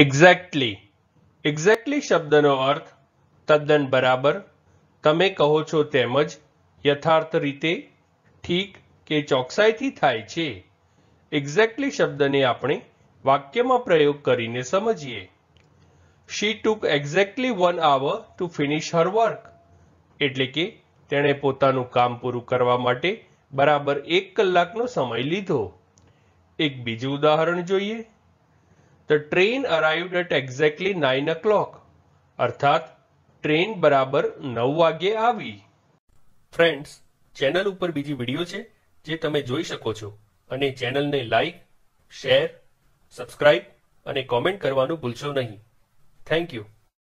exactly exactly શબ્દનો અર્થ તદ્દન બરાબર તમે કહો છો તેમ જ યથાર્થ રીતે ઠીક કે ચોકસાઈથી થાય છે એક્ઝેક્ટલી શબ્દને આપણે વાક્યમાં પ્રયોગ કરીને સમજીએ she took exactly one hour to finish her work એટલે કે તેણે પોતાનું કામ પૂરું કરવા માટે બરાબર એક કલાકનો સમય લીધો એક બીજું ઉદાહરણ જોઈએ the train arrived at exactly nine o'clock અર્થાત ટ્રેન બરાબર નવ વાગ્યે આવી ફ્રેન્ડ્સ ચેનલ ઉપર બીજી વિડીયો છે જે તમે જોઈ શકો છો અને ચેનલને લાઇક શેર સબસ્ક્રાઇબ અને કોમેન્ટ કરવાનું ભૂલશો નહીં થેન્ક યુ